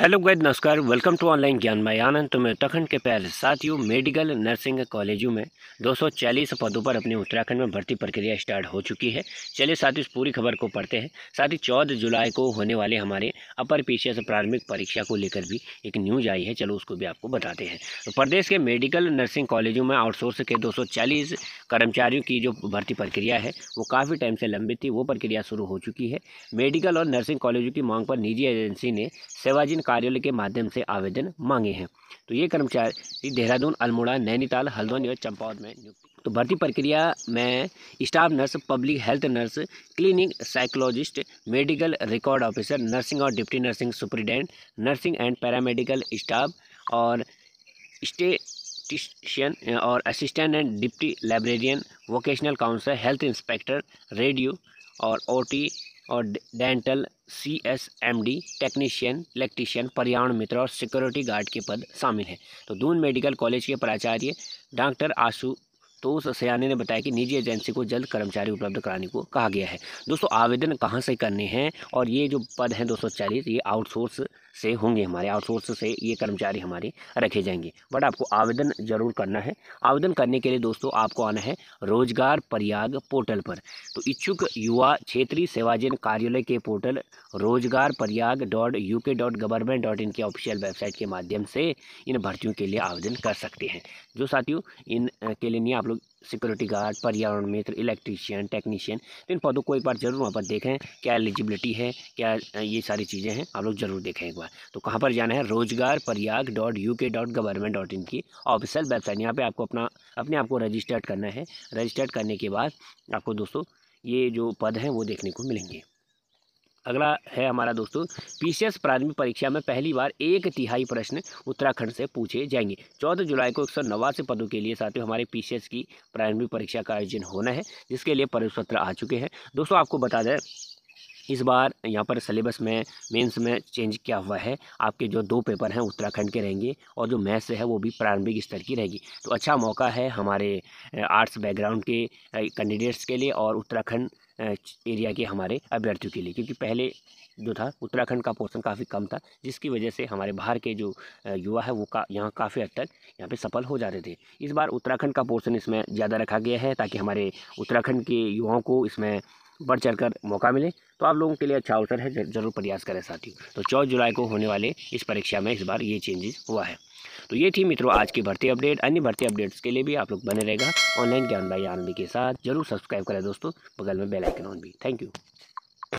hello guys नमस्कार welcome to online Gyan मैं आनंद तो मैं उत्तराखंड के पहले साथियों मेडिकल नर्सिंग कॉलेजों में 240 पदों पर अपने उत्तराखंड में भर्ती प्रक्रिया स्टार्ट हो चुकी है चलिए साथ ही पूरी खबर को पढ़ते हैं साथ ही चौदह जुलाई को होने वाले हमारे अपर पीसीएस प्रारंभिक परीक्षा को लेकर भी एक न्यूज आई है चलो उसको भी आपको बताते हैं तो प्रदेश के मेडिकल नर्सिंग कॉलेजों में आउटसोर्स के दो कर्मचारियों की जो भर्ती प्रक्रिया है वो काफ़ी टाइम से लंबित थी वो प्रक्रिया शुरू हो चुकी है मेडिकल और नर्सिंग कॉलेजों की मांग पर निजी एजेंसी ने सेवाजीन कार्यालय के माध्यम से आवेदन मांगे हैं तो ये कर्मचारी देहरादून अल्मोड़ा नैनीताल हल्द्वानी और चंपावत में नियुक्त तो भर्ती प्रक्रिया में staff nurse public health nurse clinic psychologist medical record officer nursing और deputy nursing superintendent nursing and paramedical staff और स्टेटिशियन और assistant and deputy librarian vocational counsellor health inspector radio और ओटी और dental C S M D technician electrician पर्यावरण मित्र और security guard के पद शामिल हैं तो दून मेडिकल कॉलेज के प्राचार्य डॉक्टर आशू तो सयानी ने बताया कि निजी एजेंसी को जल्द कर्मचारी उपलब्ध कराने को कहा गया है दोस्तों आवेदन कहाँ से करने हैं और ये जो पद हैं दो ये आउटसोर्स से होंगे हमारे आउटसोर्स से ये कर्मचारी हमारे रखे जाएंगे बट आपको आवेदन ज़रूर करना है आवेदन करने के लिए दोस्तों आपको आना है रोजगार प्रयाग पोर्टल पर तो इच्छुक युवा क्षेत्रीय सेवाजन कार्यालय के portal Rojgar Prayag dot U K dot government dot in के ऑफिशियल वेबसाइट के माध्यम से इन भर्तियों के लिए आवेदन कर सकते हैं जो साथियों इन के लिए आप लोग सिक्योरिटी गार्ड पर्यावरण मित्र इलेक्ट्रीशियन टेक्नीशियन तो इन पदों को एक बार जरूर वहाँ पर देखें क्या एलिजिबिलिटी है क्या ये सारी चीज़ें हैं आप लोग जरूर देखें एक बार तो कहाँ पर जाना है Rojgar Prayag dot U K dot government dot in की ऑफिशियल वेबसाइट यहाँ पर आपको अपना अपने आप को रजिस्टर्ड करना है रजिस्टर्ड करने के बाद आपको दोस्तों ये जो पद हैं वो देखने को मिलेंगे अगला है हमारा दोस्तों पीसीएस प्राथमिक परीक्षा में पहली बार एक तिहाई प्रश्न उत्तराखंड से पूछे जाएंगे चौदह जुलाई को एक सौ नवासी पदों के लिए साथियों हमारे पीसीएस की प्रारंभिक परीक्षा का आयोजन होना है जिसके लिए परिपत्र आ चुके हैं दोस्तों आपको बता दें इस बार यहाँ पर सिलेबस में मेंस में चेंज किया हुआ है आपके जो दो पेपर हैं उत्तराखंड के रहेंगे और जो मैथ्स है वो भी प्रारंभिक स्तर की रहेगी तो अच्छा मौका है हमारे आर्ट्स बैकग्राउंड के कैंडिडेट्स के लिए और उत्तराखंड एरिया के हमारे अभ्यर्थियों के लिए क्योंकि पहले जो था उत्तराखंड का पोर्सन काफ़ी कम था जिसकी वजह से हमारे बाहर के जो युवा है वो का यहाँ काफ़ी हद तक यहाँ पे सफल हो जा रहे थे इस बार उत्तराखंड का पोर्सन इसमें ज़्यादा रखा गया है ताकि हमारे उत्तराखंड के युवाओं को इसमें बढ़ चढ़ कर मौका मिले तो आप लोगों के लिए अच्छा अवसर है ज़रूर प्रयास करें साथियों तो चौदह जुलाई को होने वाले इस परीक्षा में इस बार ये चेंजेस हुआ है तो ये थी मित्रों आज की भर्ती अपडेट अन्य भर्ती अपडेट्स के लिए भी आप लोग बने रहेगा ऑनलाइन ज्ञान भाई आनंदी के साथ जरूर सब्सक्राइब करें दोस्तों बगल में बेल आइकन ऑन भी थैंक यू